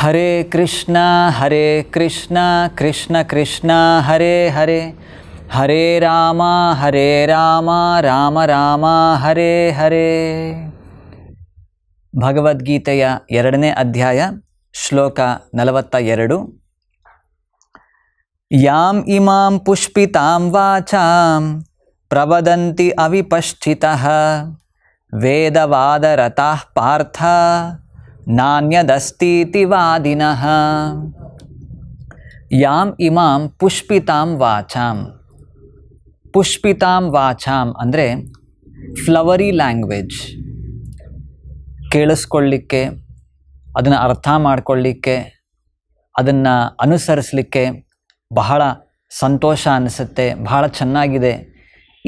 ಹರೇ ಕೃಷ್ಣ ಹರೇ ಕೃಷ್ಣ ಕೃಷ್ಣ ಕೃಷ್ಣ ಹರೇ ಹರೇ ಹರೇ ರಾಮ ಹರೇ ರಾಮ ರಾಮ ರಾಮ ಹರೇ ಹರೇ ಭಗವದ್ಗೀತೆಯ ಎರಡನೇ ಅಧ್ಯಾಯ ಶ್ಲೋಕ ನಲವತ್ತ ಎರಡು ಯಾಂ ಇಮಾಂ ಪುಷ್ಪಿತಾಂ ವಾಚಾಂ ಪ್ರವದಂತಿ ಅವಿಪಶ್ಚಿತಃ ವೇದವಾದರತಃ ಪಾರ್ಥ ನಾಣ್ಯದಸ್ತೀತಿ ವಾದಿನಃ ಯಾಂ ಇಮಾಂ ಪುಷ್ಪಿತಾಂ ವಾಚಾಂ ಪುಷ್ಪಿತಾಂ ವಾಚಾಂ ಅಂದರೆ ಫ್ಲವರಿ ಲ್ಯಾಂಗ್ವೇಜ್ ಕೇಳಿಸ್ಕೊಳ್ಳಿಕ್ಕೆ ಅದನ್ನು ಅರ್ಥ ಮಾಡಿಕೊಳ್ಳಿಕ್ಕೆ ಅದನ್ನು ಅನುಸರಿಸಲಿಕ್ಕೆ ಬಹಳ ಸಂತೋಷ ಅನಿಸುತ್ತೆ ಬಹಳ ಚೆನ್ನಾಗಿದೆ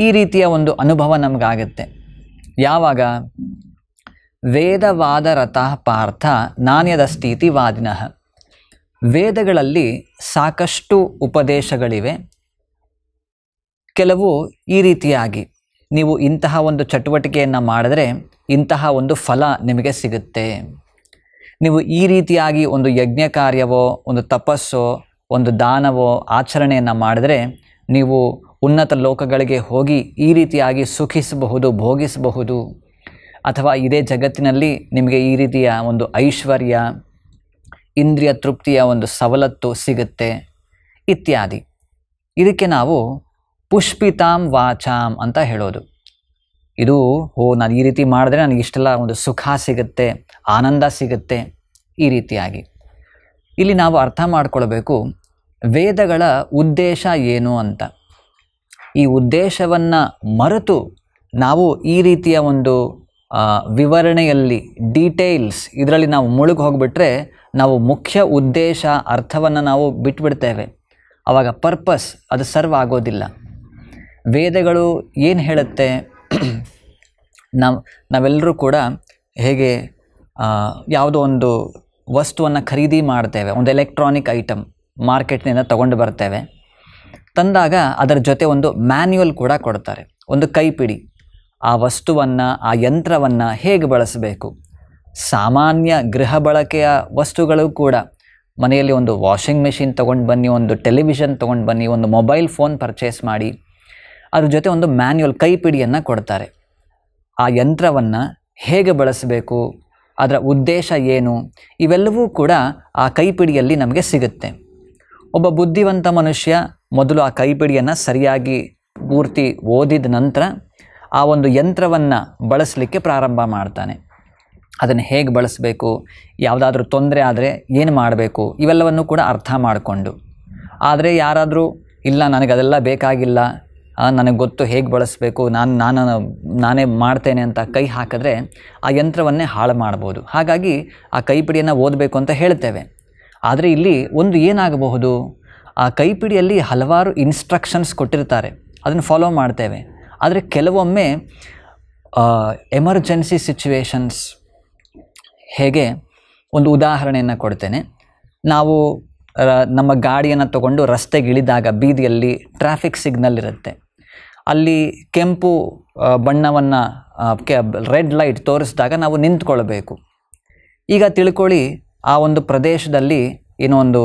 ಈ ರೀತಿಯ ಒಂದು ಅನುಭವ ನಮಗಾಗತ್ತೆ ಯಾವಾಗ ವೇದವಾದರತಃ ಪಾರ್ಥ ನಾಣ್ಯದಸ್ತೀತಿ ವಾದಿನಃ ವೇದಗಳಲ್ಲಿ ಸಾಕಷ್ಟು ಉಪದೇಶಗಳಿವೆ ಕೆಲವು ಈ ರೀತಿಯಾಗಿ ನೀವು ಇಂತಹ ಒಂದು ಚಟುವಟಿಕೆಯನ್ನು ಮಾಡಿದ್ರೆ ಇಂತಹ ಒಂದು ಫಲ ನಿಮಗೆ ಸಿಗುತ್ತೆ ನೀವು ಈ ರೀತಿಯಾಗಿ ಒಂದು ಯಜ್ಞ ಕಾರ್ಯವೋ ಒಂದು ತಪಸ್ಸೋ ಒಂದು ದಾನವೋ ಆಚರಣೆಯನ್ನು ಮಾಡಿದರೆ ನೀವು ಉನ್ನತ ಲೋಕಗಳಿಗೆ ಹೋಗಿ ಈ ರೀತಿಯಾಗಿ ಸುಖಿಸಬಹುದು ಭೋಗಿಸಬಹುದು ಅಥವಾ ಇದೇ ಜಗತ್ತಿನಲ್ಲಿ ನಿಮಗೆ ಈ ರೀತಿಯ ಒಂದು ಐಶ್ವರ್ಯ ಇಂದ್ರಿಯ ತೃಪ್ತಿಯ ಒಂದು ಸವಲತ್ತು ಸಿಗುತ್ತೆ ಇತ್ಯಾದಿ ಇದಕ್ಕೆ ನಾವು ಪುಷ್ಪಿತಾಂ ವಾಚಾಂ ಅಂತ ಹೇಳೋದು ಇದು ಓ ನಾನು ಈ ರೀತಿ ಮಾಡಿದ್ರೆ ನನಗೆ ಇಷ್ಟೆಲ್ಲ ಒಂದು ಸುಖ ಸಿಗುತ್ತೆ ಆನಂದ ಸಿಗುತ್ತೆ ಈ ರೀತಿಯಾಗಿ ಇಲ್ಲಿ ನಾವು ಅರ್ಥ ಮಾಡಿಕೊಳ್ಬೇಕು ವೇದಗಳ ಉದ್ದೇಶ ಏನು ಅಂತ ಈ ಉದ್ದೇಶವನ್ನು ಮರೆತು ನಾವು ಈ ರೀತಿಯ ಒಂದು ವಿವರಣೆಯಲ್ಲಿ ಡೀಟೇಲ್ಸ್ ಇದರಲ್ಲಿ ನಾವು ಮುಳುಗು ಹೋಗಿಬಿಟ್ರೆ ನಾವು ಮುಖ್ಯ ಉದ್ದೇಶ ಅರ್ಥವನ್ನು ನಾವು ಬಿಟ್ಬಿಡ್ತೇವೆ ಆವಾಗ ಪರ್ಪಸ್ ಅದು ಸರ್ವ್ ಆಗೋದಿಲ್ಲ ವೇದಗಳು ಏನು ಹೇಳುತ್ತೆ ನಾವು ನಾವೆಲ್ಲರೂ ಕೂಡ ಹೇಗೆ ಯಾವುದೋ ಒಂದು ವಸ್ತುವನ್ನು ಖರೀದಿ ಮಾಡ್ತೇವೆ ಒಂದು ಎಲೆಕ್ಟ್ರಾನಿಕ್ ಐಟಮ್ ಮಾರ್ಕೆಟ್ನಿಂದ ತಗೊಂಡು ಬರ್ತೇವೆ ತಂದಾಗ ಅದರ ಜೊತೆ ಒಂದು ಮ್ಯಾನ್ಯುವಲ್ ಕೂಡ ಕೊಡ್ತಾರೆ ಒಂದು ಕೈಪಿಡಿ ಆ ವಸ್ತುವನ್ನು ಆ ಯಂತ್ರವನ್ನು ಹೇಗೆ ಬಳಸಬೇಕು ಸಾಮಾನ್ಯ ಗೃಹ ಬಳಕೆಯ ವಸ್ತುಗಳು ಕೂಡ ಮನೆಯಲ್ಲಿ ಒಂದು ವಾಷಿಂಗ್ ಮೆಷಿನ್ ತೊಗೊಂಡು ಬನ್ನಿ ಒಂದು ಟೆಲಿವಿಷನ್ ತೊಗೊಂಡು ಬನ್ನಿ ಒಂದು ಮೊಬೈಲ್ ಫೋನ್ ಪರ್ಚೇಸ್ ಮಾಡಿ ಅದ್ರ ಜೊತೆ ಒಂದು ಮ್ಯಾನ್ಯುವಲ್ ಕೈಪಿಡಿಯನ್ನು ಕೊಡ್ತಾರೆ ಆ ಯಂತ್ರವನ್ನು ಹೇಗೆ ಬಳಸಬೇಕು ಅದರ ಉದ್ದೇಶ ಏನು ಇವೆಲ್ಲವೂ ಕೂಡ ಆ ಕೈಪಿಡಿಯಲ್ಲಿ ನಮಗೆ ಸಿಗುತ್ತೆ ಒಬ್ಬ ಬುದ್ಧಿವಂತ ಮನುಷ್ಯ ಮೊದಲು ಆ ಕೈಪಿಡಿಯನ್ನು ಸರಿಯಾಗಿ ಪೂರ್ತಿ ಓದಿದ ನಂತರ ಆ ಒಂದು ಯಂತ್ರವನ್ನು ಬಳಸಲಿಕ್ಕೆ ಪ್ರಾರಂಭ ಮಾಡ್ತಾನೆ ಅದನ್ನು ಹೇಗೆ ಬಳಸಬೇಕು ಯಾವುದಾದ್ರೂ ತೊಂದರೆ ಆದರೆ ಏನು ಮಾಡಬೇಕು ಇವೆಲ್ಲವನ್ನು ಕೂಡ ಅರ್ಥ ಮಾಡಿಕೊಂಡು ಆದರೆ ಯಾರಾದರೂ ಇಲ್ಲ ನನಗೆ ಅದೆಲ್ಲ ಬೇಕಾಗಿಲ್ಲ ನನಗೆ ಗೊತ್ತು ಹೇಗೆ ಬಳಸಬೇಕು ನಾನು ನಾನು ನಾನೇ ಮಾಡ್ತೇನೆ ಅಂತ ಕೈ ಹಾಕಿದ್ರೆ ಆ ಯಂತ್ರವನ್ನೇ ಹಾಳು ಮಾಡ್ಬೋದು ಹಾಗಾಗಿ ಆ ಕೈಪಿಡಿಯನ್ನು ಓದಬೇಕು ಅಂತ ಹೇಳ್ತೇವೆ ಆದರೆ ಇಲ್ಲಿ ಒಂದು ಏನಾಗಬಹುದು ಆ ಕೈಪಿಡಿಯಲ್ಲಿ ಹಲವಾರು ಇನ್ಸ್ಟ್ರಕ್ಷನ್ಸ್ ಕೊಟ್ಟಿರ್ತಾರೆ ಅದನ್ನು ಫಾಲೋ ಮಾಡ್ತೇವೆ ಆದರೆ ಕೆಲವೊಮ್ಮೆ ಎಮರ್ಜೆನ್ಸಿ ಸಿಚುವೇಶನ್ಸ್ ಹೇಗೆ ಒಂದು ಉದಾಹರಣೆಯನ್ನು ಕೊಡ್ತೇನೆ ನಾವು ನಮ್ಮ ಗಾಡಿಯನ್ನು ತಗೊಂಡು ರಸ್ತೆಗಿಳಿದಾಗ ಬೀದಿಯಲ್ಲಿ ಟ್ರಾಫಿಕ್ ಸಿಗ್ನಲ್ ಇರುತ್ತೆ ಅಲ್ಲಿ ಕೆಂಪು ಬಣ್ಣವನ್ನು ಕೆ ರೆಡ್ ಲೈಟ್ ತೋರಿಸಿದಾಗ ನಾವು ನಿಂತ್ಕೊಳ್ಬೇಕು ಈಗ ತಿಳ್ಕೊಳ್ಳಿ ಆ ಒಂದು ಪ್ರದೇಶದಲ್ಲಿ ಏನೋ ಒಂದು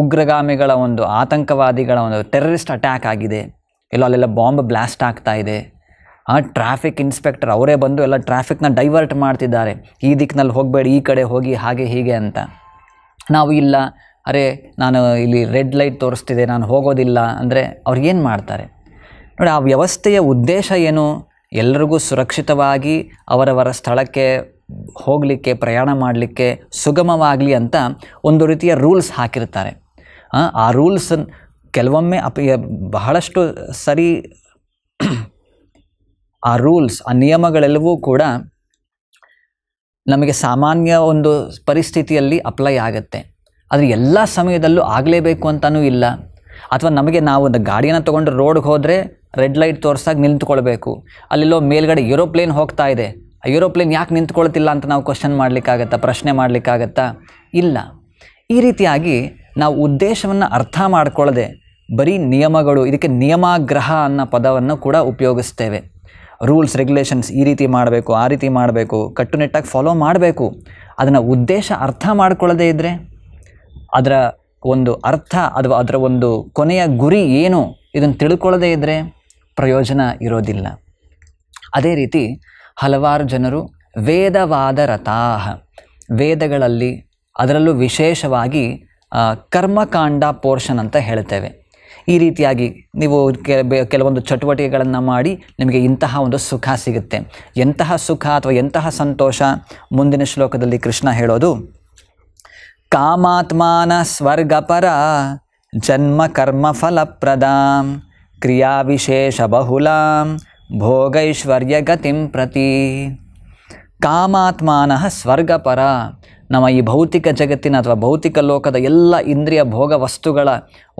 ಉಗ್ರಗಾಮಿಗಳ ಒಂದು ಆತಂಕವಾದಿಗಳ ಒಂದು ಟೆರರಿಸ್ಟ್ ಅಟ್ಯಾಕ್ ಆಗಿದೆ ಎಲ್ಲೋ ಅಲ್ಲೆಲ್ಲ ಬಾಂಬ್ ಬ್ಲಾಸ್ಟ್ ಆಗ್ತಾ ಇದೆ ಆ ಟ್ರಾಫಿಕ್ ಇನ್ಸ್ಪೆಕ್ಟರ್ ಅವರೇ ಬಂದು ಎಲ್ಲ ಟ್ರಾಫಿಕ್ನ ಡೈವರ್ಟ್ ಮಾಡ್ತಿದ್ದಾರೆ ಈ ದಿಕ್ಕಿನಲ್ಲಿ ಹೋಗಬೇಡಿ ಈ ಕಡೆ ಹೋಗಿ ಹಾಗೆ ಹೀಗೆ ಅಂತ ನಾವು ಇಲ್ಲ ಅರೆ ನಾನು ಇಲ್ಲಿ ರೆಡ್ ಲೈಟ್ ತೋರಿಸ್ತಿದೆ ನಾನು ಹೋಗೋದಿಲ್ಲ ಅಂದರೆ ಏನು ಮಾಡ್ತಾರೆ ನೋಡಿ ಆ ವ್ಯವಸ್ಥೆಯ ಉದ್ದೇಶ ಏನು ಎಲ್ಲರಿಗೂ ಸುರಕ್ಷಿತವಾಗಿ ಅವರವರ ಸ್ಥಳಕ್ಕೆ ಹೋಗಲಿಕ್ಕೆ ಪ್ರಯಾಣ ಮಾಡಲಿಕ್ಕೆ ಸುಗಮವಾಗಲಿ ಅಂತ ಒಂದು ರೀತಿಯ ರೂಲ್ಸ್ ಹಾಕಿರ್ತಾರೆ ಆ ರೂಲ್ಸ್ ಕೆಲವೊಮ್ಮೆ ಅಪ ಬಹಳಷ್ಟು ಸರಿ ಆ ರೂಲ್ಸ್ ಆ ನಿಯಮಗಳೆಲ್ಲವೂ ಕೂಡ ನಮಗೆ ಸಾಮಾನ್ಯ ಒಂದು ಪರಿಸ್ಥಿತಿಯಲ್ಲಿ ಅಪ್ಲೈ ಆಗುತ್ತೆ ಆದರೆ ಎಲ್ಲ ಸಮಯದಲ್ಲೂ ಆಗಲೇಬೇಕು ಅಂತಲೂ ಇಲ್ಲ ಅಥವಾ ನಮಗೆ ನಾವು ಒಂದು ಗಾಡಿಯನ್ನು ತೊಗೊಂಡು ರೋಡ್ಗೆ ಹೋದರೆ ರೆಡ್ ಲೈಟ್ ತೋರ್ಸಾಗ ನಿಂತ್ಕೊಳ್ಬೇಕು ಅಲ್ಲಿಲ್ಲೋ ಮೇಲ್ಗಡೆ ಏರೋಪ್ಲೇನ್ ಹೋಗ್ತಾ ಇದೆ ಆ ಏರೋಪ್ಲೇನ್ ಯಾಕೆ ನಿಂತ್ಕೊಳ್ತಿಲ್ಲ ಅಂತ ನಾವು ಕ್ವಶನ್ ಮಾಡಲಿಕ್ಕಾಗತ್ತಾ ಪ್ರಶ್ನೆ ಮಾಡಲಿಕ್ಕಾಗತ್ತಾ ಇಲ್ಲ ಈ ರೀತಿಯಾಗಿ ನಾವು ಉದ್ದೇಶವನ್ನು ಅರ್ಥ ಮಾಡಿಕೊಳ್ಳದೆ ಬರೀ ನಿಯಮಗಳು ಇದಕ್ಕೆ ನಿಯಮಾಗ್ರಹ ಅನ್ನೋ ಪದವನ್ನು ಕೂಡ ಉಪಯೋಗಿಸ್ತೇವೆ ರೂಲ್ಸ್ ರೆಗ್ಯುಲೇಷನ್ಸ್ ಈ ರೀತಿ ಮಾಡಬೇಕು ಆ ರೀತಿ ಮಾಡಬೇಕು ಕಟ್ಟುನಿಟ್ಟಾಗಿ ಫಾಲೋ ಮಾಡಬೇಕು ಅದನ್ನು ಉದ್ದೇಶ ಅರ್ಥ ಮಾಡಿಕೊಳ್ಳದೇ ಇದ್ದರೆ ಅದರ ಒಂದು ಅರ್ಥ ಅಥವಾ ಅದರ ಒಂದು ಕೊನೆಯ ಗುರಿ ಏನು ಇದನ್ನು ತಿಳ್ಕೊಳ್ಳದೇ ಇದ್ದರೆ ಪ್ರಯೋಜನ ಇರೋದಿಲ್ಲ ಅದೇ ರೀತಿ ಹಲವಾರು ಜನರು ವೇದವಾದ ರಥಾಹ ವೇದಗಳಲ್ಲಿ ಅದರಲ್ಲೂ ವಿಶೇಷವಾಗಿ ಕರ್ಮಕಾಂಡ ಪೋರ್ಷನ್ ಅಂತ ಹೇಳ್ತೇವೆ ಈ ರೀತಿಯಾಗಿ ನೀವು ಕೆಲವೊಂದು ಚಟುವಟಿಕೆಗಳನ್ನು ಮಾಡಿ ನಿಮಗೆ ಇಂತಹ ಒಂದು ಸುಖ ಸಿಗುತ್ತೆ ಎಂತಹ ಸುಖ ಅಥವಾ ಎಂತಹ ಸಂತೋಷ ಮುಂದಿನ ಶ್ಲೋಕದಲ್ಲಿ ಕೃಷ್ಣ ಹೇಳೋದು ಕಾಮಾತ್ಮಾನ ಸ್ವರ್ಗಪರ ಜನ್ಮ ಕರ್ಮ ಫಲಪ್ರದಾಂ ಕ್ರಿಯಾವಿಶೇಷ ಬಹುಲಾಂ ಭೋಗೈಶ್ವರ್ಯ ಗತಿಂ ಪ್ರತಿ ಕಾಮಾತ್ಮಾನ ಸ್ವರ್ಗಪರ ನಮ್ಮ ಈ ಭೌತಿಕ ಜಗತ್ತಿನ ಅಥವಾ ಭೌತಿಕ ಲೋಕದ ಎಲ್ಲ ಇಂದ್ರಿಯ ಭೋಗ ವಸ್ತುಗಳ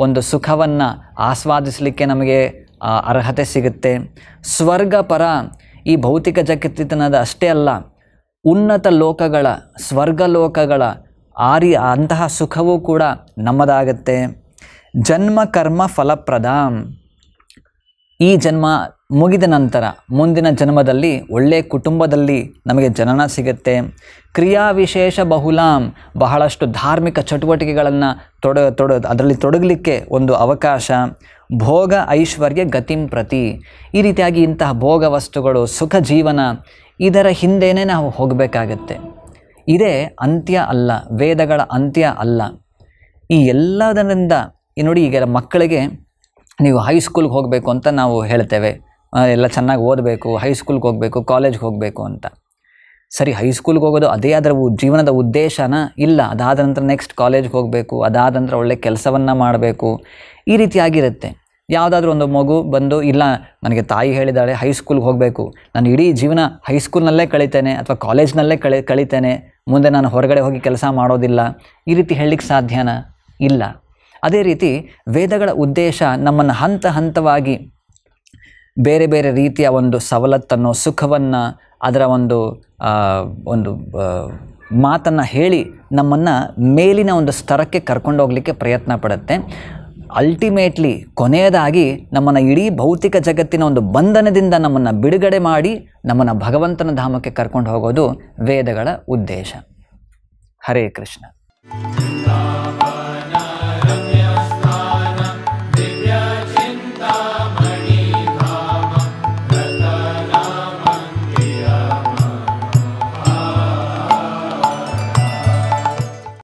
ಒಂದು ಸುಖವನ್ನು ಆಸ್ವಾದಿಸಲಿಕ್ಕೆ ನಮಗೆ ಅರ್ಹತೆ ಸಿಗುತ್ತೆ ಸ್ವರ್ಗ ಪರ ಈ ಭೌತಿಕ ಜಗತ್ತಿನದ ಅಷ್ಟೇ ಅಲ್ಲ ಉನ್ನತ ಲೋಕಗಳ ಸ್ವರ್ಗ ಲೋಕಗಳ ಆರಿ ಅಂತಹ ಸುಖವೂ ಕೂಡ ನಮ್ಮದಾಗತ್ತೆ ಜನ್ಮ ಕರ್ಮ ಫಲಪ್ರದ ಈ ಜನ್ಮ ಮುಗಿದ ನಂತರ ಮುಂದಿನ ಜನ್ಮದಲ್ಲಿ ಒಳ್ಳೆಯ ಕುಟುಂಬದಲ್ಲಿ ನಮಗೆ ಜನನ ಸಿಗುತ್ತೆ ಕ್ರಿಯಾ ವಿಶೇಷ ಬಹುಲಾಂ ಬಹಳಷ್ಟು ಧಾರ್ಮಿಕ ಚಟುವಟಿಕೆಗಳನ್ನು ತೊಡ ತೊಡ ಅದರಲ್ಲಿ ತೊಡಗಲಿಕ್ಕೆ ಒಂದು ಅವಕಾಶ ಭೋಗ ಐಶ್ವರ್ಯ ಗತಿಂ ಪ್ರತಿ ಈ ರೀತಿಯಾಗಿ ಇಂತಹ ಭೋಗ ವಸ್ತುಗಳು ಸುಖ ಜೀವನ ಇದರ ಹಿಂದೆಯೇ ನಾವು ಹೋಗಬೇಕಾಗತ್ತೆ ಇದೇ ಅಂತ್ಯ ಅಲ್ಲ ವೇದಗಳ ಅಂತ್ಯ ಅಲ್ಲ ಈ ಎಲ್ಲದರಿಂದ ಈ ನೋಡಿ ಈಗ ಮಕ್ಕಳಿಗೆ ನೀವು ಹೈಸ್ಕೂಲ್ಗೆ ಹೋಗಬೇಕು ಅಂತ ನಾವು ಹೇಳ್ತೇವೆ ಎಲ್ಲ ಚೆನ್ನಾಗಿ ಓದಬೇಕು ಹೈಸ್ಕೂಲ್ಗೆ ಹೋಗಬೇಕು ಕಾಲೇಜ್ಗೆ ಹೋಗಬೇಕು ಅಂತ ಸರಿ ಹೈಸ್ಕೂಲ್ಗೆ ಹೋಗೋದು ಅದೇ ಅದರ ಜೀವನದ ಉದ್ದೇಶನ ಇಲ್ಲ ಅದಾದ ನಂತರ ನೆಕ್ಸ್ಟ್ ಕಾಲೇಜ್ಗೆ ಹೋಗಬೇಕು ಅದಾದ ನಂತರ ಒಳ್ಳೆ ಕೆಲಸವನ್ನು ಮಾಡಬೇಕು ಈ ರೀತಿಯಾಗಿರುತ್ತೆ ಯಾವುದಾದ್ರೂ ಒಂದು ಮಗು ಬಂದು ಇಲ್ಲ ನನಗೆ ತಾಯಿ ಹೇಳಿದಾಳೆ ಹೈಸ್ಕೂಲ್ಗೆ ಹೋಗಬೇಕು ನಾನು ಇಡೀ ಜೀವನ ಹೈಸ್ಕೂಲ್ನಲ್ಲೇ ಕಳಿತೇನೆ ಅಥವಾ ಕಾಲೇಜ್ನಲ್ಲೇ ಕಳಿ ಕಳಿತೇನೆ ಮುಂದೆ ನಾನು ಹೊರಗಡೆ ಹೋಗಿ ಕೆಲಸ ಮಾಡೋದಿಲ್ಲ ಈ ರೀತಿ ಹೇಳಲಿಕ್ಕೆ ಸಾಧ್ಯನಾ ಇಲ್ಲ ಅದೇ ರೀತಿ ವೇದಗಳ ಉದ್ದೇಶ ನಮ್ಮನ್ನು ಹಂತ ಹಂತವಾಗಿ ಬೇರೆ ಬೇರೆ ರೀತಿಯ ಒಂದು ಸವಲತ್ತನ್ನು ಸುಖವನ್ನು ಅದರ ಒಂದು ಒಂದು ಮಾತನ್ನು ಹೇಳಿ ನಮ್ಮನ್ನು ಮೇಲಿನ ಒಂದು ಸ್ತರಕ್ಕೆ ಹೋಗಲಿಕ್ಕೆ ಪ್ರಯತ್ನ ಪಡುತ್ತೆ ಅಲ್ಟಿಮೇಟ್ಲಿ ಕೊನೆಯದಾಗಿ ನಮ್ಮನ್ನು ಇಡೀ ಭೌತಿಕ ಜಗತ್ತಿನ ಒಂದು ಬಂಧನದಿಂದ ನಮ್ಮನ್ನು ಬಿಡುಗಡೆ ಮಾಡಿ ನಮ್ಮನ್ನು ಭಗವಂತನ ಧಾಮಕ್ಕೆ ಕರ್ಕೊಂಡು ಹೋಗೋದು ವೇದಗಳ ಉದ್ದೇಶ ಹರೇ ಕೃಷ್ಣ